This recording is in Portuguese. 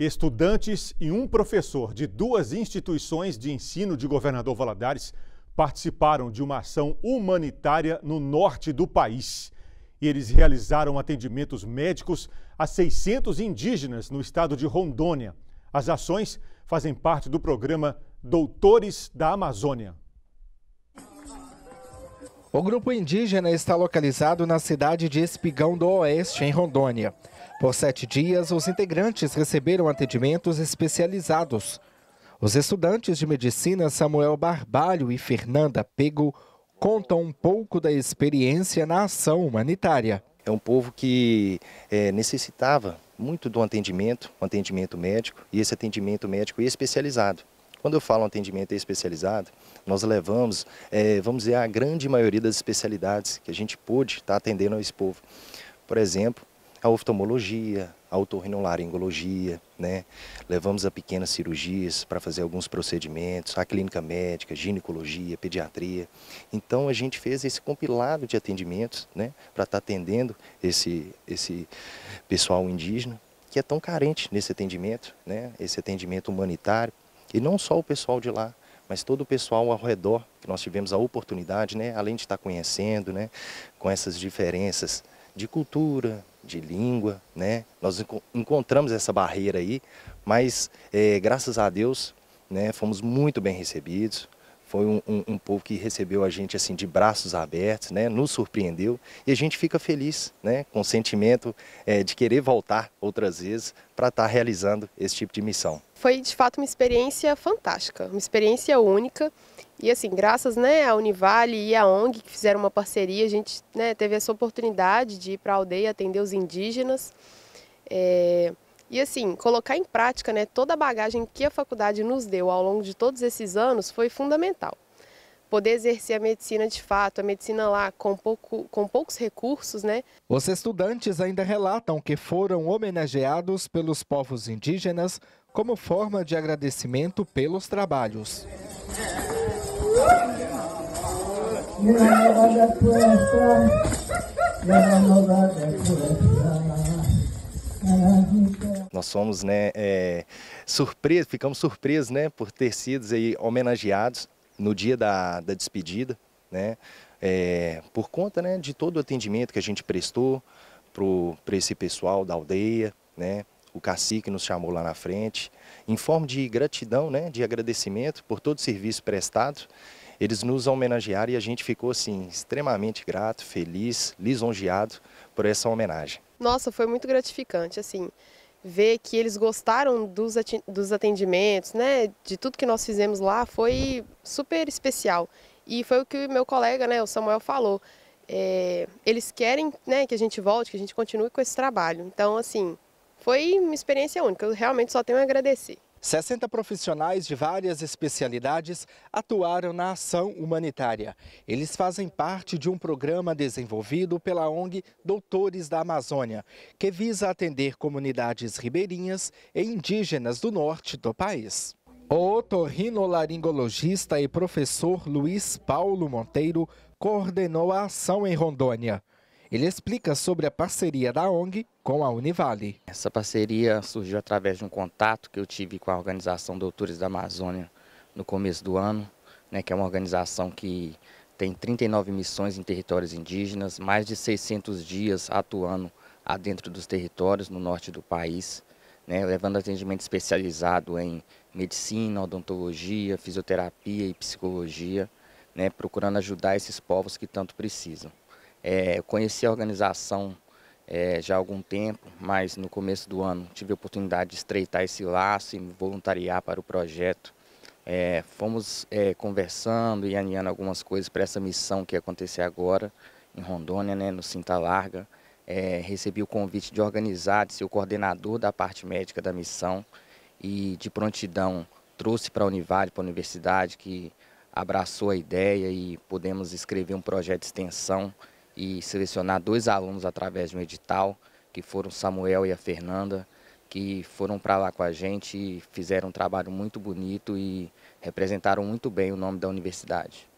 Estudantes e um professor de duas instituições de ensino de Governador Valadares participaram de uma ação humanitária no norte do país. Eles realizaram atendimentos médicos a 600 indígenas no estado de Rondônia. As ações fazem parte do programa Doutores da Amazônia. O grupo indígena está localizado na cidade de Espigão do Oeste, em Rondônia. Por sete dias, os integrantes receberam atendimentos especializados. Os estudantes de medicina Samuel Barbalho e Fernanda Pego contam um pouco da experiência na ação humanitária. É um povo que é, necessitava muito de um atendimento, um atendimento médico, e esse atendimento médico especializado. Quando eu falo atendimento especializado, nós levamos, é, vamos dizer, a grande maioria das especialidades que a gente pôde estar tá atendendo a esse povo. Por exemplo, a oftalmologia, a otorrinolaringologia, né? Levamos a pequenas cirurgias para fazer alguns procedimentos, a clínica médica, ginecologia, pediatria. Então a gente fez esse compilado de atendimentos, né, para estar tá atendendo esse esse pessoal indígena que é tão carente nesse atendimento, né? Esse atendimento humanitário e não só o pessoal de lá, mas todo o pessoal ao redor que nós tivemos a oportunidade, né, além de estar tá conhecendo, né, com essas diferenças de cultura, de língua, né? Nós enco encontramos essa barreira aí, mas é, graças a Deus, né, fomos muito bem recebidos. Foi um, um, um, povo que recebeu a gente assim de braços abertos, né? Nos surpreendeu e a gente fica feliz, né? Com o sentimento é, de querer voltar outras vezes para estar tá realizando esse tipo de missão. Foi de fato uma experiência fantástica, uma experiência única. E assim, graças né, à Univale e à ONG que fizeram uma parceria, a gente né, teve essa oportunidade de ir para a aldeia atender os indígenas. É e assim, colocar em prática né, toda a bagagem que a faculdade nos deu ao longo de todos esses anos foi fundamental. Poder exercer a medicina de fato, a medicina lá com, pouco, com poucos recursos, né? Os estudantes ainda relatam que foram homenageados pelos povos indígenas como forma de agradecimento pelos trabalhos. Música nós fomos né, é, surpresos, ficamos surpresos né, por ter sido aí, homenageados no dia da, da despedida, né, é, por conta né, de todo o atendimento que a gente prestou para esse pessoal da aldeia, né, o cacique nos chamou lá na frente, em forma de gratidão, né, de agradecimento por todo o serviço prestado, eles nos homenagearam e a gente ficou assim extremamente grato, feliz, lisonjeado por essa homenagem. Nossa, foi muito gratificante, assim ver que eles gostaram dos, dos atendimentos, né, de tudo que nós fizemos lá, foi super especial. E foi o que meu colega, né, o Samuel, falou. É, eles querem né, que a gente volte, que a gente continue com esse trabalho. Então, assim, foi uma experiência única. Eu realmente só tenho a agradecer. 60 profissionais de várias especialidades atuaram na ação humanitária. Eles fazem parte de um programa desenvolvido pela ONG Doutores da Amazônia, que visa atender comunidades ribeirinhas e indígenas do norte do país. O otorrinolaringologista e professor Luiz Paulo Monteiro coordenou a ação em Rondônia. Ele explica sobre a parceria da ONG com a Univale. Essa parceria surgiu através de um contato que eu tive com a organização Doutores da Amazônia no começo do ano, né, que é uma organização que tem 39 missões em territórios indígenas, mais de 600 dias atuando dentro dos territórios no norte do país, né, levando atendimento especializado em medicina, odontologia, fisioterapia e psicologia, né, procurando ajudar esses povos que tanto precisam. É, conheci a organização é, já há algum tempo, mas no começo do ano tive a oportunidade de estreitar esse laço e me voluntariar para o projeto. É, fomos é, conversando e alinhando algumas coisas para essa missão que ia acontecer agora em Rondônia, né, no Cinta Larga. É, recebi o convite de organizar, de ser o coordenador da parte médica da missão e de prontidão trouxe para a Univale, para a universidade, que abraçou a ideia e pudemos escrever um projeto de extensão e selecionar dois alunos através de um edital, que foram Samuel e a Fernanda, que foram para lá com a gente e fizeram um trabalho muito bonito e representaram muito bem o nome da universidade.